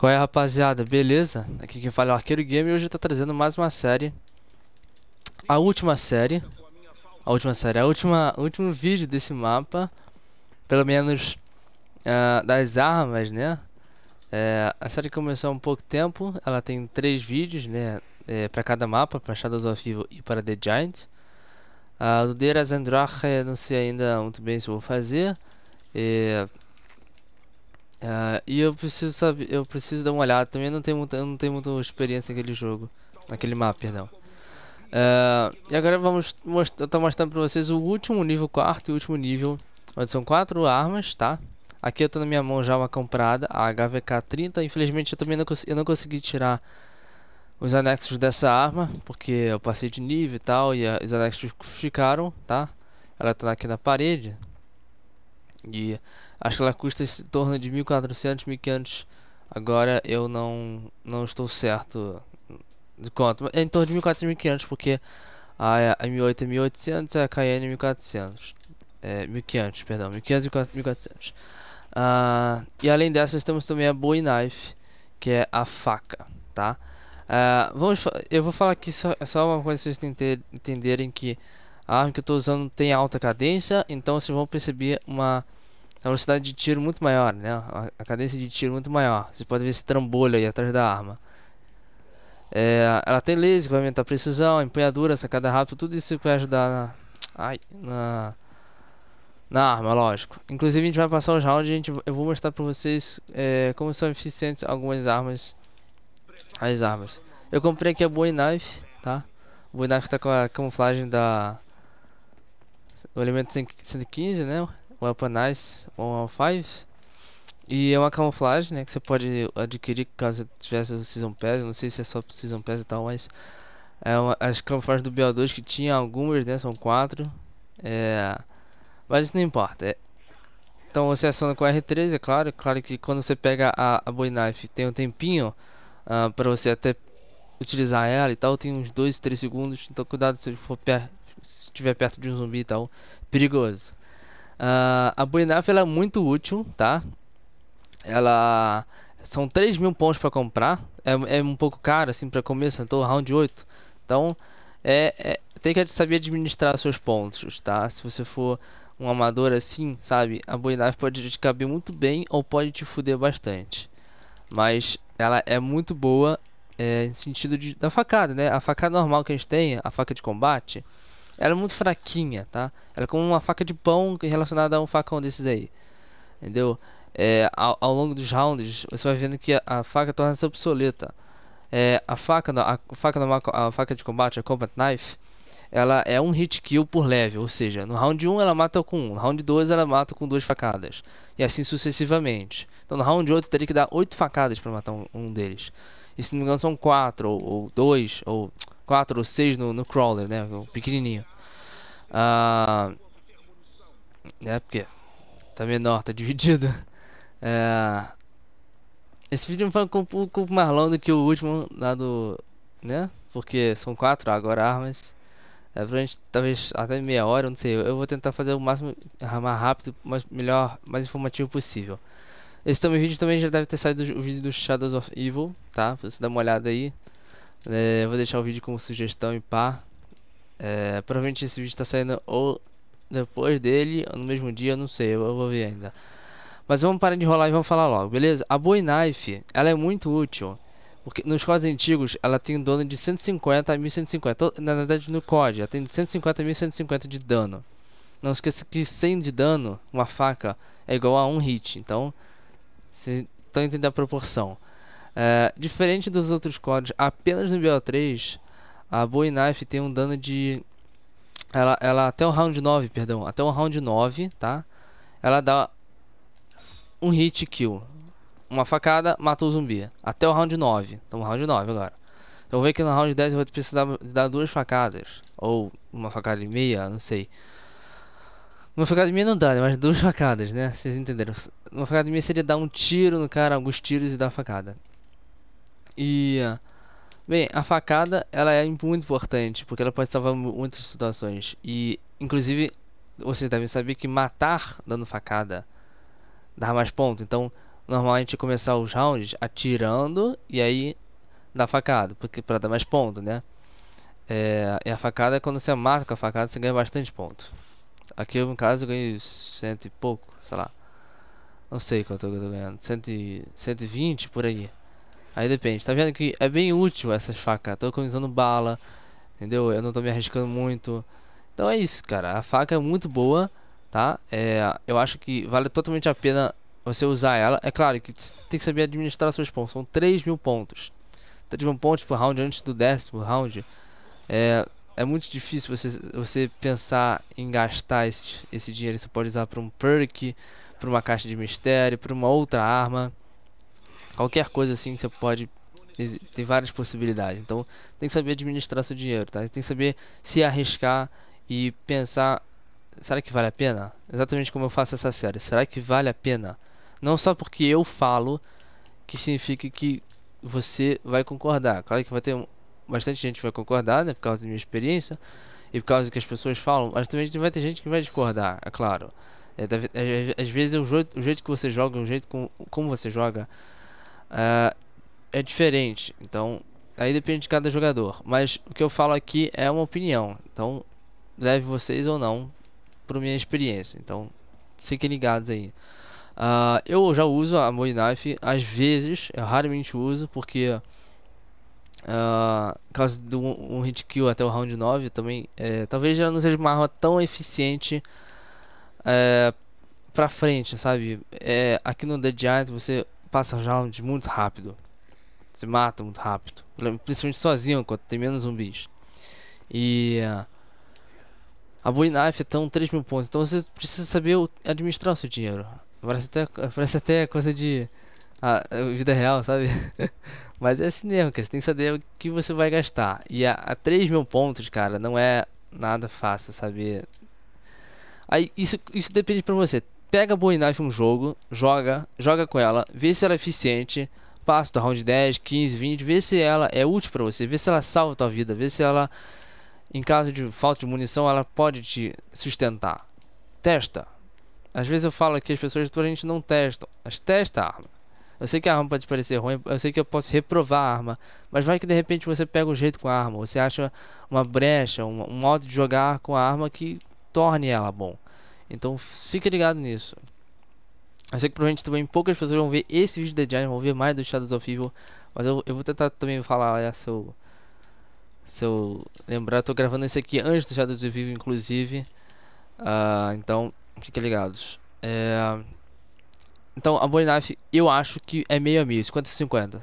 Qual é, rapaziada? Beleza? Aqui quem fala é o Arqueiro Game e hoje tô trazendo mais uma série. A última série. A última série, a última, o último vídeo desse mapa. Pelo menos uh, das armas, né? É, a série começou há um pouco tempo. Ela tem três vídeos, né? É, para cada mapa, para Shadows of Evil e para The Giant. Uh, do Deras Andrache, não sei ainda muito bem se vou fazer. É, Uh, e eu preciso saber, eu preciso dar uma olhada. Também não tenho muita, eu não tenho muita experiência naquele jogo, naquele mapa, perdão. Uh, e agora vamos mostrar, eu tô mostrando pra vocês o último nível, quarto e último nível, onde são quatro armas, tá? Aqui eu tô na minha mão já uma comprada, a HVK-30. Infelizmente eu também não, eu não consegui tirar os anexos dessa arma, porque eu passei de nível e tal, e os anexos ficaram, tá? Ela tá aqui na parede. E Acho que ela custa em torno de 1.400, 1.500. Agora eu não, não estou certo de quanto. É em torno de 1.400, 1.500, porque a, m 1.800 é 1.800 é é, e a Cayenne é 1.400. É, 1.500, perdão, 1.500 e 1.400. Uh, e além dessas temos também a Bowie Knife, que é a faca, tá? Uh, vamos, eu vou falar aqui só, só uma coisa para vocês entenderem que a arma que eu estou usando tem alta cadência, então vocês vão perceber uma é a velocidade de tiro muito maior, né? A cadência de tiro muito maior. Você pode ver esse trambolho aí atrás da arma. É, ela tem laser que vai aumentar a precisão, a empunhadura, a sacada rápida, tudo isso que vai ajudar na, ai, na, na arma, lógico. Inclusive a gente vai passar os rounds e a gente, eu vou mostrar pra vocês é, como são eficientes algumas armas. As armas. Eu comprei aqui a Bowie Knife, tá? A Bowie Knife tá com a camuflagem da... O elemento 115, né? weaponize 5 e é uma camuflagem, né, que você pode adquirir caso tivesse o Season Pass, não sei se é só o Season Pass e tal, mas é uma, as camuflagens do BO2 que tinha algumas, né, são quatro, é, mas não importa, é, então você aciona com R3, é claro, claro que quando você pega a, a Knife tem um tempinho uh, ah, para você até utilizar ela e tal, tem uns 2, 3 segundos, então cuidado se for perto se estiver perto de um zumbi e tal, perigoso. Uh, a Buenaf é muito útil, tá? Ela são 3 mil pontos para comprar. É, é, um pouco caro assim para começo, então round 8. Então, é, é, tem que saber administrar seus pontos, tá? Se você for um amador assim, sabe? A Buenaf pode te caber muito bem ou pode te fuder bastante. Mas ela é muito boa é, no sentido de, da facada, né? A facada normal que a gente tem, a faca de combate, ela é muito fraquinha, tá? Ela é como uma faca de pão é relacionada a um facão desses aí. Entendeu? É, ao, ao, longo dos rounds, você vai vendo que a, a faca torna-se obsoleta. É, a faca, a, faca, a faca de combate, a Combat Knife, ela é um hit kill por level, ou seja, no round 1 ela mata com 1, no round 2 ela mata com duas facadas, e assim sucessivamente. Então no round 8 teria que dar 8 facadas para matar um, um deles. E se não me engano são quatro, ou, ou dois, ou quatro ou seis no, no crawler, né? O pequenininho. Ah, é porque tá menor, tá dividido. É, esse vídeo foi um pouco, um pouco mais longo que o último lá do. né? Porque são quatro agora armas. É pra gente, talvez até meia hora, não sei. Eu vou tentar fazer o máximo mais rápido, mais melhor, mais informativo possível. Esse também, vídeo também já deve ter saído o vídeo do Shadows of Evil, tá? Pra você dar uma olhada aí. É, vou deixar o vídeo como sugestão e pá. É, provavelmente esse vídeo tá saindo ou depois dele, ou no mesmo dia, não sei, eu, vou ver ainda. Mas vamos parar de enrolar e vamos falar logo, beleza? A Bowie Knife, ela é muito útil. Porque nos códigos antigos, ela tem um dano de 150 a 1150. Na verdade, no COD, ela tem de 150 a 1150 de dano. Não esqueça que 100 de dano, uma faca, é igual a 1 hit. Então, vocês estão entendendo a proporção. É, diferente dos outros códigos, apenas no BO3, a Bowie Knife tem um dano de... Ela, ela até o round 9, perdão, até o round 9, tá? Ela dá um hit kill. Uma facada, mata o zumbi. Até o round 9. Então round 9 agora. Então eu vejo que no round 10 eu vou precisar dar duas facadas. Ou uma facada e meia, não sei. Uma facada de meia não dá, né? mas duas facadas, né? Vocês entenderam. Uma facada de meia seria dar um tiro no cara, alguns tiros e dar a facada. E... Bem, a facada, ela é muito importante, porque ela pode salvar muitas situações. E, inclusive, vocês devem saber que matar dando facada dá mais ponto. Então, normalmente começar os rounds atirando e aí dá facada, porque para dar mais ponto, né? É, e a facada, quando você mata com a facada, você ganha bastante ponto. Aqui no caso eu ganhei cento e pouco, sei lá. Não sei quanto eu tô ganhando. Cento e, 120 por aí. Aí depende. Tá vendo que é bem útil essas facas. Tô economizando bala. Entendeu? Eu não tô me arriscando muito. Então é isso, cara. A faca é muito boa. Tá? É, eu acho que vale totalmente a pena você usar ela. É claro que tem que saber administrar seus pontos. São 3 mil pontos. Então, de um ponto por round antes do décimo round. É, é muito difícil você, você pensar em gastar esse, esse dinheiro. Você pode usar para um perk, para uma caixa de mistério, para uma outra arma. Qualquer coisa assim que você pode. Tem várias possibilidades. Então tem que saber administrar seu dinheiro, tá? Tem que saber se arriscar e pensar: será que vale a pena? Exatamente como eu faço essa série: será que vale a pena? Não só porque eu falo, que significa que você vai concordar. Claro que vai ter bastante gente vai concordar, né? Por causa da minha experiência e por causa que as pessoas falam, mas também vai ter gente que vai discordar, é claro. É, é às vezes é o jeito, o jeito que você joga, o jeito com, como você joga uh, é diferente. Então, aí depende de cada jogador. Mas o que eu falo aqui é uma opinião. Então, leve vocês ou não para minha experiência. Então, fiquem ligados aí. Uh, eu já uso a Moi Knife às vezes, eu raramente uso porque Uh, por causa do um hit kill até o round 9 também. É, talvez já não seja uma arma tão eficiente é, pra frente, sabe? É, aqui no Dead Giant você passa rounds muito rápido. Você mata muito rápido. Principalmente sozinho, quando tem menos zumbis. E... Uh, a Bowie Knife estão é 3 mil pontos. Então você precisa saber administrar o seu dinheiro. Parece até, parece até coisa de... A, ah, a vida real, sabe? Mas é assim mesmo, que você tem que saber o que você vai gastar. E a, a 3 mil pontos, cara, não é nada fácil saber. Aí isso, isso depende pra você. Pega a Bowie Knife um jogo, joga, joga com ela, vê se ela é eficiente, passa do round 10, 15, 20, vê se ela é útil para você, vê se ela salva a tua vida, vê se ela, em caso de falta de munição, ela pode te sustentar. Testa. Às vezes eu falo que as pessoas a gente não testam, mas testa a arma. Eu sei que a arma pode parecer ruim, eu sei que eu posso reprovar a arma, mas vai que de repente você pega o jeito com a arma, você acha uma brecha, um, um modo de jogar com a arma que torne ela bom. Então fique ligado nisso. Eu sei que provavelmente também poucas pessoas vão ver esse vídeo de Giant, vão ver mais do Shadows of Evil, mas eu, eu vou tentar também falar é, se, eu, se eu lembrar, eu tô gravando esse aqui antes do Shadows of Evil, inclusive. Uh, então, fiquem ligados. É... Então a Bonnie eu acho que é meio a meio, 50-50.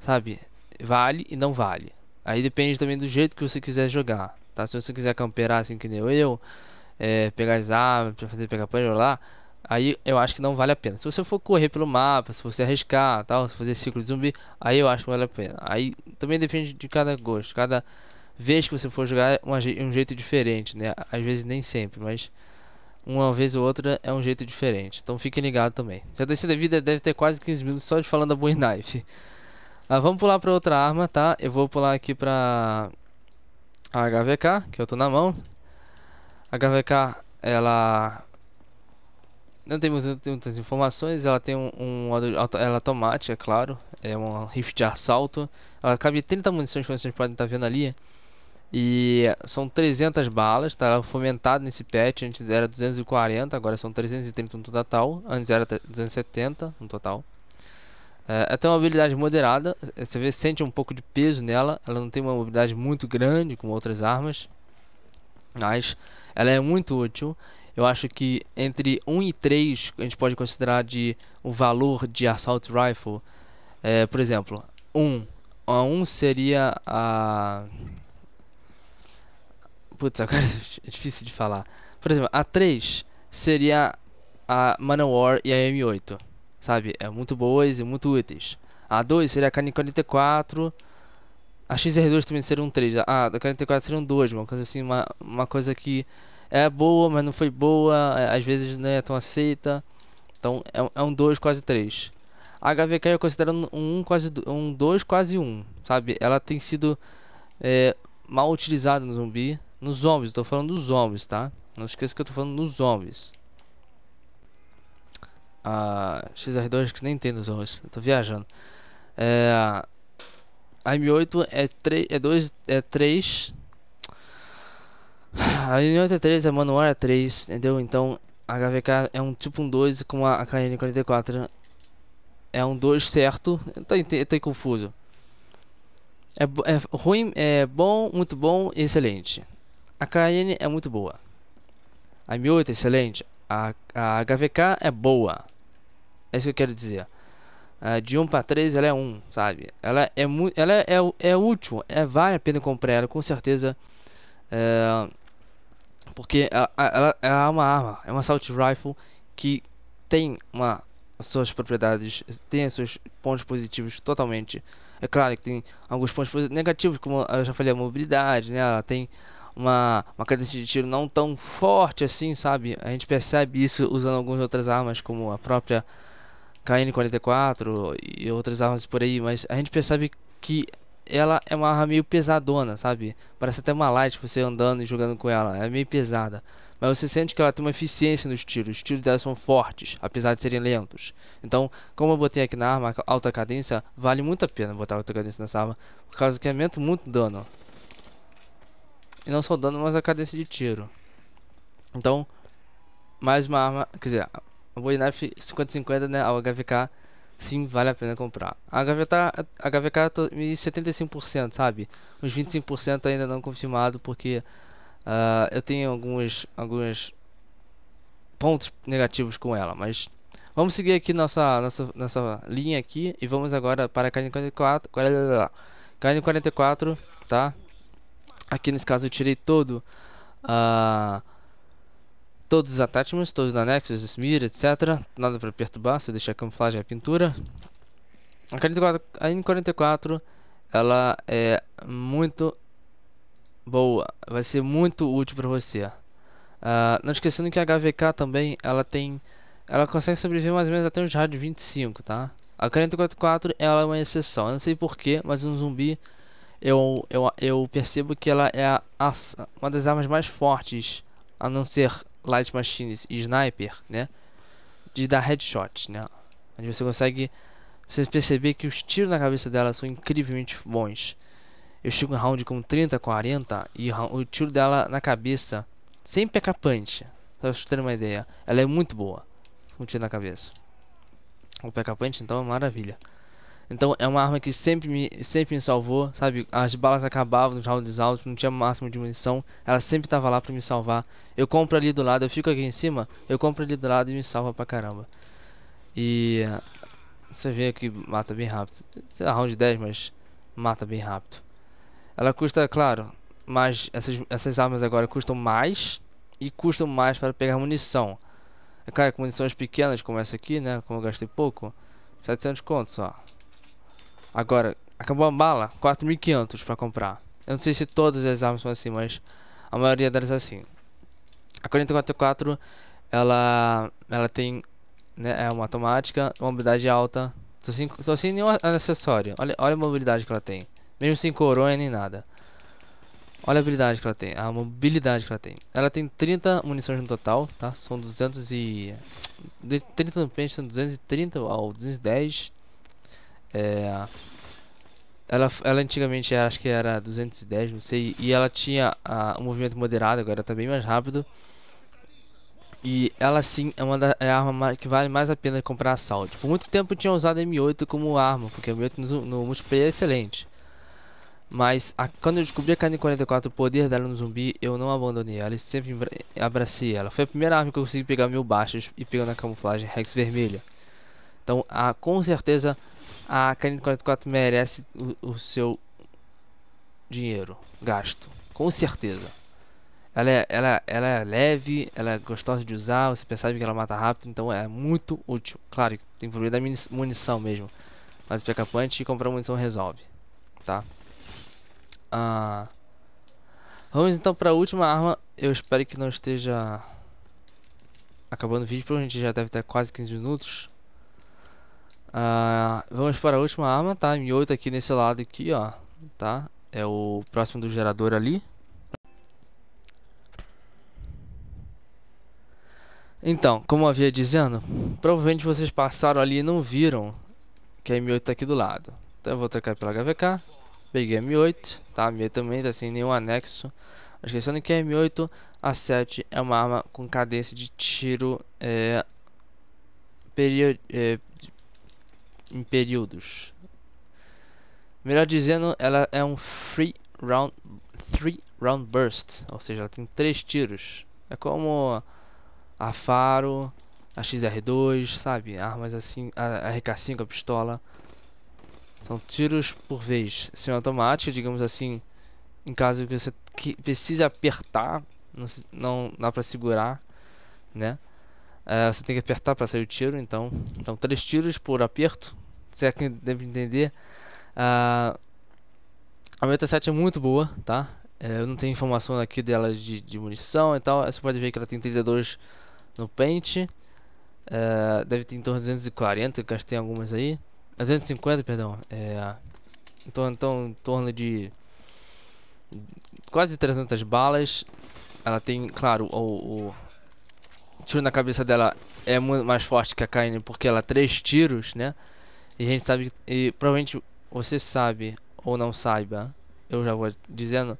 Sabe? Vale e não vale. Aí depende também do jeito que você quiser jogar. Tá? Se você quiser camperar assim que nem eu, é, pegar as armas pra fazer pegar panho lá, aí eu acho que não vale a pena. Se você for correr pelo mapa, se você arriscar, tal, se fazer ciclo de zumbi, aí eu acho que vale a pena. Aí também depende de cada gosto, cada vez que você for jogar é um, um jeito diferente, né? Às vezes nem sempre, mas uma vez ou outra é um jeito diferente. Então fique ligado também. já desse de vida deve ter quase 15 minutos só de falando da Bowie Knife. Ah, vamos pular para outra arma, tá? Eu vou pular aqui pra a HVK, que eu tô na mão. A HVK, ela... Não tem muitas informações, ela tem um, um ela é automática, claro, é um rifle de assalto. Ela cabe 30 munições, como vocês podem estar tá vendo ali. E são 300 balas, tá fomentado nesse patch, antes era 240, agora são 330 no total, antes era 270 no total. É, ela tem uma habilidade moderada, é, você vê, sente um pouco de peso nela, ela não tem uma mobilidade muito grande com outras armas, mas ela é muito útil. Eu acho que entre 1 e 3 a gente pode considerar de o valor de Assault Rifle. É, por exemplo, 1. A 1 seria a Putz, agora é difícil de falar. Por exemplo, a 3 seria a Manowar e a M8. Sabe? É muito boas e muito úteis. A 2 seria a K44. A XR2 também seria um 3. A, a K44 seria um 2, uma coisa assim, uma, uma coisa que é boa, mas não foi boa. É, às vezes não é tão aceita. Então é, é um 2, quase 3. A HVK eu considero um 1, um, quase um 2, quase 1. Um, sabe? Ela tem sido é, mal utilizada no zumbi. Nos homens, eu tô falando dos homens, tá? Não esqueça que eu tô falando dos homens. A XR2 acho que nem tem nos homens. eu tô viajando. É, a M8 é 3, é 2, é 3. A M8 é 3, a manual é 3, entendeu? Então a HVK é um tipo um 2 com a KN44 é um 2 certo. Eu tô, eu tô confuso. É, é ruim, é bom, muito bom, excelente. A Cayenne é muito boa. A 1008 é excelente. A, a HVK é boa. É isso que eu quero dizer. Uh, de 1 para 3 ela é 1, sabe? Ela é muito. Ela é, é, é útil. É, vale a pena comprar ela, com certeza. É, porque ela, ela, ela, é uma arma, é uma assault rifle que tem uma suas propriedades, tem seus pontos positivos totalmente. É claro que tem alguns pontos negativos, como eu já falei, a mobilidade, né? Ela tem uma, uma cadência de tiro não tão forte assim, sabe? A gente percebe isso usando algumas outras armas, como a própria KN-44 e outras armas por aí, mas a gente percebe que ela é uma arma meio pesadona, sabe? Parece até uma light você andando e jogando com ela, é meio pesada. Mas você sente que ela tem uma eficiência nos tiros, os tiros dela são fortes, apesar de serem lentos. Então, como eu botei aqui na arma alta cadência, vale muito a pena botar alta cadência nessa arma, por causa que aumenta muito dano. E não só dano, mas a cadência de tiro. Então, mais uma arma, quer dizer, a Bowie Knife 50-50, né, a HVK, sim, vale a pena comprar. A HVK, a HVK em 75%, sabe? Uns 25% ainda não confirmado, porque uh, eu tenho alguns, alguns pontos negativos com ela, mas... Vamos seguir aqui nossa, nossa, nossa linha aqui e vamos agora para a KN44, KN44, tá? Aqui nesse caso eu tirei todo a ah, todos os attachments, todos os anexos, smear, etc. Nada para perturbar, se eu deixar a camuflagem e a pintura. A N44, ela é muito boa, vai ser muito útil para você. Uh, não esquecendo que a HVK também, ela tem, ela consegue sobreviver mais ou menos até uns rádio 25, tá? A 44 ela é uma exceção, eu não sei porquê, mas um zumbi eu, eu, eu percebo que ela é a, a, uma das armas mais fortes, a não ser Light Machines e Sniper, né? De dar headshot, né? Onde você consegue você perceber que os tiros na cabeça dela são incrivelmente bons. Eu chego em round com 30, 40 e o tiro dela na cabeça, sem peca punch, só pra ter uma ideia, ela é muito boa com um tiro na cabeça. O peca é punch então é maravilha. Então é uma arma que sempre me, sempre me salvou, sabe? As balas acabavam nos rounds altos, não tinha máximo de munição, ela sempre tava lá para me salvar. Eu compro ali do lado, eu fico aqui em cima, eu compro ali do lado e me salva pra caramba. E você vê que mata bem rápido. Sei lá, round 10, mas mata bem rápido. Ela custa, claro, mais. Essas, essas armas agora custam mais. E custam mais para pegar munição. É Cara, com munições pequenas, como essa aqui, né? Como eu gastei pouco. 700 contos só. Agora, acabou a bala, 4.500 para comprar. Eu não sei se todas as armas são assim, mas a maioria delas é assim. A 4044 ela ela tem né, é uma automática, mobilidade alta. Tô sem, tô sem nenhum acessório. Olha, olha a mobilidade que ela tem. Mesmo sem coronha nem nada. Olha a habilidade que ela tem, a mobilidade que ela tem. Ela tem 30 munições no total, tá? São 200 e... De 30 no pente, são 230 ao 210, é, ela, ela antigamente era, acho que era 210, não sei, e ela tinha a, um movimento moderado, agora tá bem mais rápido. E ela sim é uma da, é a arma que vale mais a pena comprar assalto. Tipo, Por muito tempo eu tinha usado M8 como arma, porque o M8 no, no multiplayer é excelente. Mas a, quando eu descobri a KN-44, o poder dela no zumbi, eu não abandonei ela e sempre abracei ela. Foi a primeira arma que eu consegui pegar mil baixas e pegando a camuflagem Rex vermelha. Então, a, com certeza, a Canine 44 merece o, o, seu dinheiro gasto, com certeza. Ela é, ela, ela é leve, ela é gostosa de usar, você percebe que ela mata rápido, então é muito útil. Claro, tem problema da munição mesmo, mas o P.K. Punch e comprar munição resolve, tá? Ah, vamos então para a última arma, eu espero que não esteja acabando o vídeo, a gente já deve ter quase 15 minutos. Ah, vamos para a última arma, tá? M8 aqui nesse lado aqui, ó. Tá? É o próximo do gerador ali. Então, como havia dizendo, provavelmente vocês passaram ali e não viram que a M8 tá aqui do lado. Então eu vou trocar pela HVK. Peguei a M8, tá? A M8 também tá sem nenhum anexo. Esquecendo que a M8 A7 é uma arma com cadência de tiro é, period, é, em períodos. Melhor dizendo, ela é um free round, three round burst, ou seja, ela tem três tiros. É como a Faro, a XR2, sabe? Armas assim, a RK5, a pistola. São tiros por vez, automática, digamos assim, em caso que você que precise apertar, não, não dá para segurar, né? É, você tem que apertar para sair o tiro, então, então três tiros por aperto, se é que deve entender. Ah, a, a Meta7 é muito boa, tá? É, eu não tenho informação aqui dela de, de munição e tal. Você pode ver que ela tem 32 no pente. É, deve ter em torno de 240, eu gastei algumas aí. 250, é, perdão. É, então, então, em torno de quase 300 balas. Ela tem, claro, o, o tiro na cabeça dela é muito mais forte que a Kaine porque ela é três tiros, né? E a gente sabe, e provavelmente você sabe ou não saiba, eu já vou dizendo,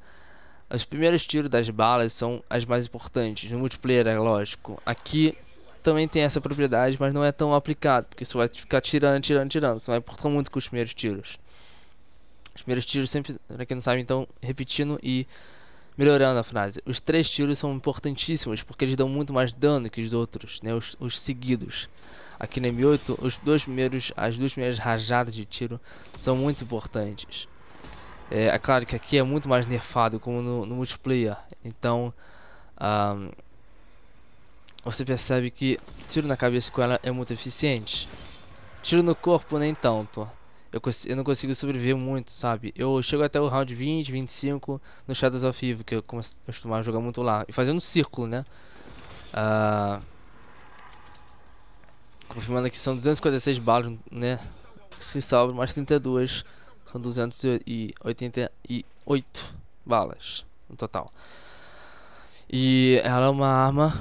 os primeiros tiros das balas são as mais importantes, no multiplayer é lógico. Aqui também tem essa propriedade, mas não é tão aplicado, porque você vai ficar tirando, tirando, tirando, você vai importar muito com os primeiros tiros. Os primeiros tiros sempre, pra quem não sabe, então, repetindo e Melhorando a frase, os três tiros são importantíssimos porque eles dão muito mais dano que os outros, né? Os, os seguidos. Aqui no M8, os dois primeiros, as duas primeiras rajadas de tiro são muito importantes. É, é claro que aqui é muito mais nerfado, como no, no multiplayer. Então, um, você percebe que tiro na cabeça com ela é muito eficiente. Tiro no corpo nem tanto. Eu, eu, não consigo sobreviver muito, sabe? Eu chego até o round 20, 25 no Shadows of Evil, que eu costumava jogar muito lá. E fazendo um círculo, né? Uh... Confirmando aqui, são 256 balas, né? Se salve, mais 32. São 288 balas no total. E ela é uma arma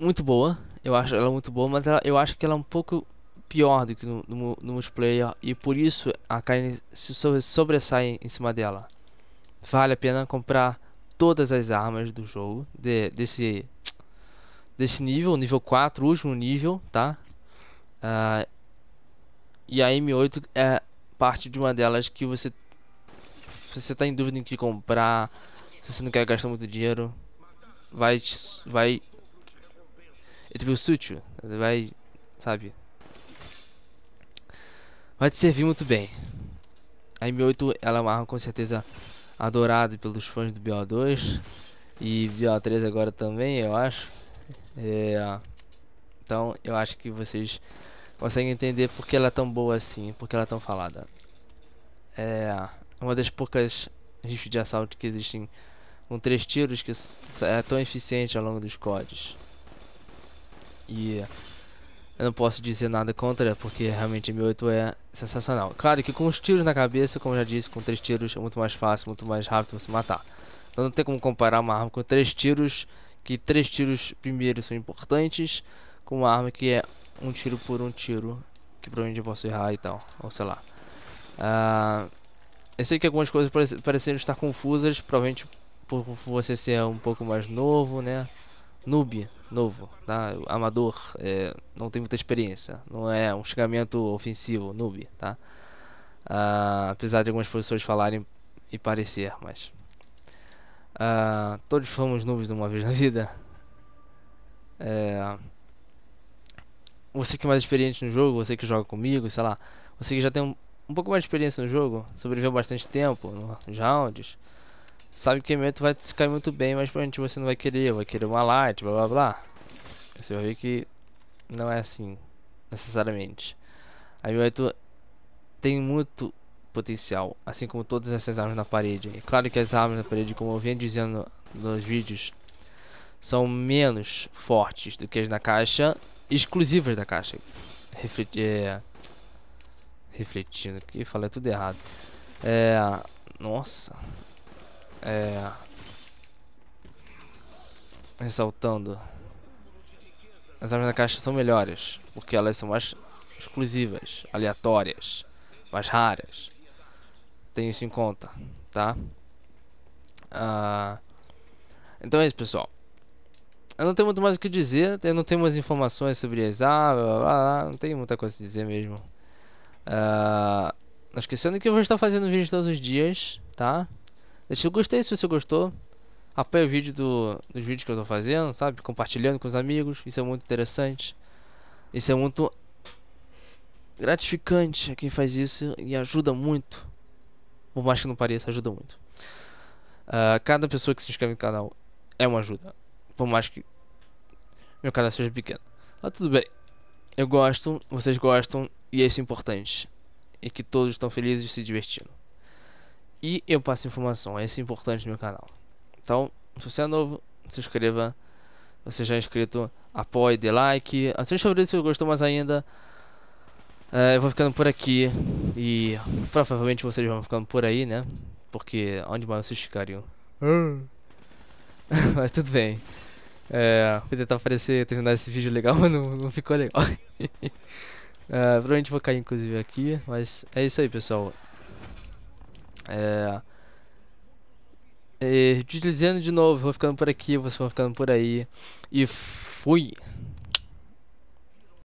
muito boa. Eu acho ela muito boa, mas ela, eu acho que ela é um pouco pior do que no, no, no multiplayer e por isso a carne se sobressai em cima dela. Vale a pena comprar todas as armas do jogo de, desse desse nível, nível 4, último nível, tá? Uh, e a M8 é parte de uma delas que você você tá em dúvida em que comprar, se você não quer gastar muito dinheiro, vai vai It will suit you, vai, sabe? Vai te servir muito bem. A M8 ela é uma arma com certeza adorada pelos fãs do BO2 e BO3 agora também, eu acho. É, então eu acho que vocês conseguem entender porque ela é tão boa assim, porque ela é tão falada. É uma das poucas rifles de assalto que existem com três tiros que é tão eficiente ao longo dos codes. E eu não posso dizer nada contra, porque realmente M8 é sensacional. Claro que com os tiros na cabeça, como já disse, com três tiros é muito mais fácil, muito mais rápido você matar. Então não tem como comparar uma arma com três tiros, que três tiros primeiro são importantes, com uma arma que é um tiro por um tiro, que provavelmente eu posso errar e tal, ou sei lá. Uh, eu sei que algumas coisas parecem estar confusas, provavelmente por você ser um pouco mais novo, né? noob, novo, tá? Amador, é, não tem muita experiência. Não é um xingamento ofensivo, noob, tá? Ah, apesar de algumas pessoas falarem e parecer, mas... Ah, todos fomos noobs de uma vez na vida. É, você que é mais experiente no jogo, você que joga comigo, sei lá, você que já tem um, um pouco mais de experiência no jogo, sobreviveu bastante tempo nos rounds, sabe que Memento vai se cair muito bem, mas provavelmente tipo, você não vai querer, vai querer uma light, blá blá blá. Você vai ver que não é assim, necessariamente. A Memento tem muito potencial, assim como todas essas armas na parede. É claro que as armas na parede, como eu venho dizendo nos vídeos, são menos fortes do que as na caixa, exclusivas da caixa. Refleti é... Refletindo aqui, falei tudo errado. É... Nossa, é, ressaltando, as armas da caixa são melhores, porque elas são mais exclusivas, aleatórias, mais raras. Tem isso em conta, tá? Ah, então é isso, pessoal. Eu não tenho muito mais o que dizer, eu não tenho mais informações sobre as armas, ah, blá, blá, blá, não tenho muita coisa a dizer mesmo. Ah, não esquecendo que eu vou estar fazendo vídeos todos os dias, tá? Deixa o gostei se você gostou. Apoia o vídeo do, dos vídeos que eu tô fazendo, sabe? Compartilhando com os amigos. Isso é muito interessante. Isso é muito gratificante a quem faz isso e ajuda muito. Por mais que não pareça, ajuda muito. Uh, cada pessoa que se inscreve no canal é uma ajuda. Por mais que meu canal seja pequeno. Mas tá tudo bem. Eu gosto, vocês gostam e isso é importante. E que todos estão felizes e se divertindo e eu passo informação é isso é importante no meu canal. Então, se você é novo, se inscreva. Você já é inscrito, apoie, dê like, assista o favoritos se você gostou mais ainda. É, eu vou ficando por aqui e provavelmente vocês vão ficando por aí, né? Porque onde mais vocês ficariam? Ah. mas tudo bem. É, vou tentar aparecer, terminar esse vídeo legal, mas não, não ficou legal. é, provavelmente vou cair inclusive aqui, mas é isso aí pessoal. É... é e, de novo, vou ficando por aqui, vocês vão ficando por aí. E fui!